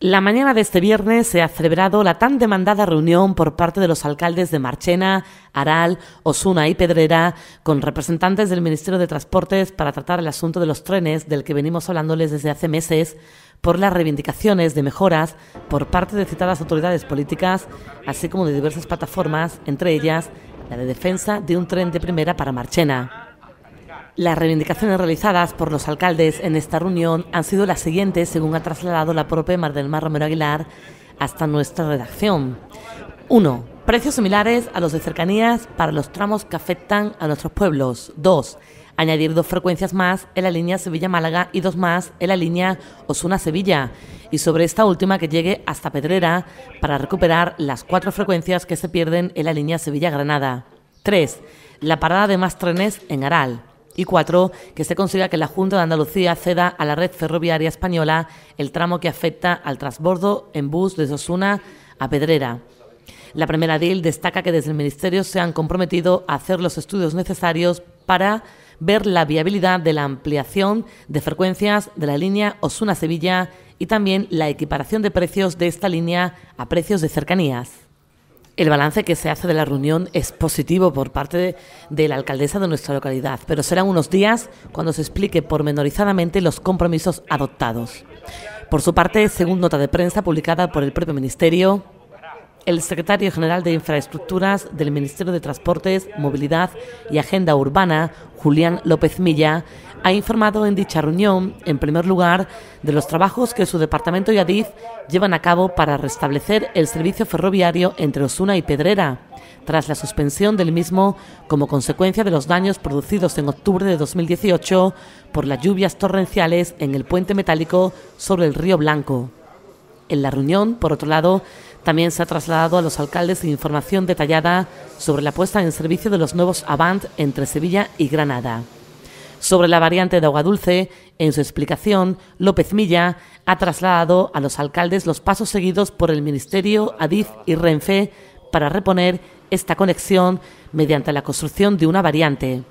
La mañana de este viernes se ha celebrado la tan demandada reunión por parte de los alcaldes de Marchena, Aral, Osuna y Pedrera con representantes del Ministerio de Transportes para tratar el asunto de los trenes del que venimos hablándoles desde hace meses por las reivindicaciones de mejoras por parte de citadas autoridades políticas, así como de diversas plataformas, entre ellas la de defensa de un tren de primera para Marchena. Las reivindicaciones realizadas por los alcaldes en esta reunión han sido las siguientes, según ha trasladado la propia Mar del Mar Romero Aguilar hasta nuestra redacción. 1. Precios similares a los de cercanías para los tramos que afectan a nuestros pueblos. 2. Añadir dos frecuencias más en la línea Sevilla-Málaga y dos más en la línea Osuna-Sevilla. Y sobre esta última que llegue hasta Pedrera para recuperar las cuatro frecuencias que se pierden en la línea Sevilla-Granada. 3. La parada de más trenes en Aral. Y cuatro, que se consiga que la Junta de Andalucía ceda a la red ferroviaria española el tramo que afecta al transbordo en bus desde Osuna a Pedrera. La primera DIL destaca que desde el Ministerio se han comprometido a hacer los estudios necesarios para ver la viabilidad de la ampliación de frecuencias de la línea Osuna-Sevilla y también la equiparación de precios de esta línea a precios de cercanías. El balance que se hace de la reunión es positivo por parte de, la alcaldesa de nuestra localidad, pero serán unos días cuando se explique pormenorizadamente los compromisos adoptados. Por su parte, según nota de prensa publicada por el propio Ministerio, el secretario general de Infraestructuras del Ministerio de Transportes, Movilidad y Agenda Urbana, Julián López Milla, ha informado en dicha reunión, en primer lugar, de los trabajos que su departamento y ADIF llevan a cabo para restablecer el servicio ferroviario entre Osuna y Pedrera, tras la suspensión del mismo como consecuencia de los daños producidos en octubre de 2018 por las lluvias torrenciales en el puente metálico sobre el río Blanco. En la reunión, por otro lado, también se ha trasladado a los alcaldes información detallada sobre la puesta en servicio de los nuevos Avant entre Sevilla y Granada. Sobre la variante de agua dulce, en su explicación, López Milla ha trasladado a los alcaldes los pasos seguidos por el Ministerio, Adif y Renfe para reponer esta conexión mediante la construcción de una variante.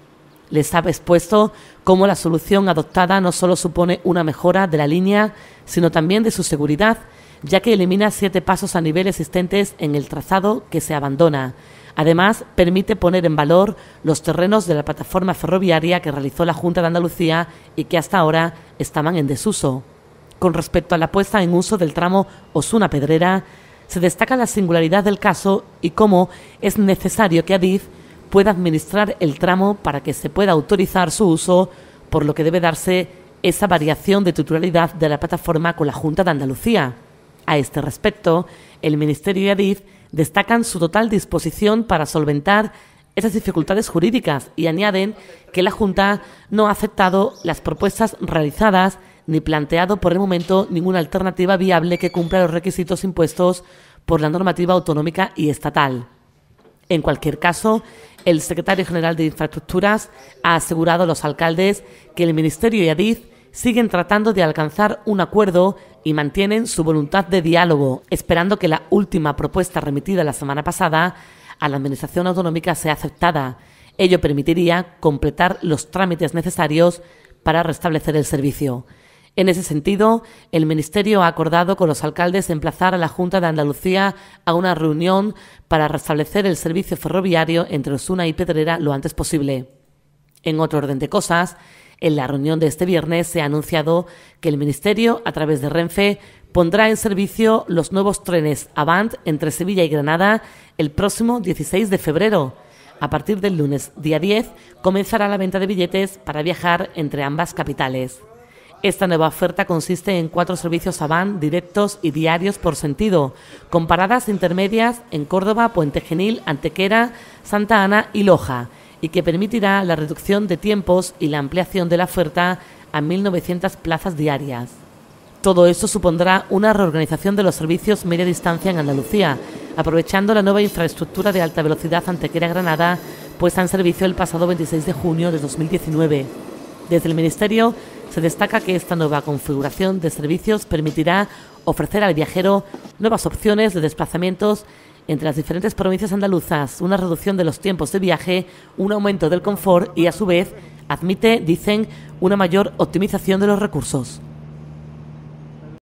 Les ha expuesto cómo la solución adoptada no solo supone una mejora de la línea, sino también de su seguridad ya que elimina siete pasos a nivel existentes en el trazado que se abandona. Además, permite poner en valor los terrenos de la plataforma ferroviaria que realizó la Junta de Andalucía y que hasta ahora estaban en desuso. Con respecto a la puesta en uso del tramo Osuna Pedrera, se destaca la singularidad del caso y cómo es necesario que Adif pueda administrar el tramo para que se pueda autorizar su uso, por lo que debe darse esa variación de titularidad de la plataforma con la Junta de Andalucía. A este respecto, el Ministerio y Adif destacan su total disposición para solventar esas dificultades jurídicas y añaden que la Junta no ha aceptado las propuestas realizadas ni planteado por el momento ninguna alternativa viable que cumpla los requisitos impuestos por la normativa autonómica y estatal. En cualquier caso, el secretario general de Infraestructuras ha asegurado a los alcaldes que el Ministerio y Adif siguen tratando de alcanzar un acuerdo y mantienen su voluntad de diálogo, esperando que la última propuesta remitida la semana pasada a la Administración Autonómica sea aceptada. Ello permitiría completar los trámites necesarios para restablecer el servicio. En ese sentido, el Ministerio ha acordado con los alcaldes emplazar a la Junta de Andalucía a una reunión para restablecer el servicio ferroviario entre Osuna y Pedrera lo antes posible. En otro orden de cosas, en la reunión de este viernes se ha anunciado que el Ministerio, a través de Renfe, pondrá en servicio los nuevos trenes Avant entre Sevilla y Granada el próximo 16 de febrero. A partir del lunes día 10 comenzará la venta de billetes para viajar entre ambas capitales. Esta nueva oferta consiste en cuatro servicios Avant directos y diarios por sentido, con paradas intermedias en Córdoba, Puente Genil, Antequera, Santa Ana y Loja y que permitirá la reducción de tiempos y la ampliación de la oferta a 1.900 plazas diarias. Todo esto supondrá una reorganización de los servicios media distancia en Andalucía, aprovechando la nueva infraestructura de alta velocidad Antequera-Granada puesta en servicio el pasado 26 de junio de 2019. Desde el Ministerio se destaca que esta nueva configuración de servicios permitirá ofrecer al viajero nuevas opciones de desplazamientos entre las diferentes provincias andaluzas, una reducción de los tiempos de viaje, un aumento del confort y, a su vez, admite, dicen, una mayor optimización de los recursos.